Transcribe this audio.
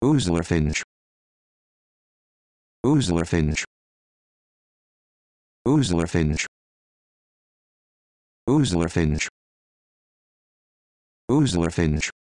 finch. finch. finch. Oozlerfinch. finch. Oozlerfinch. finch.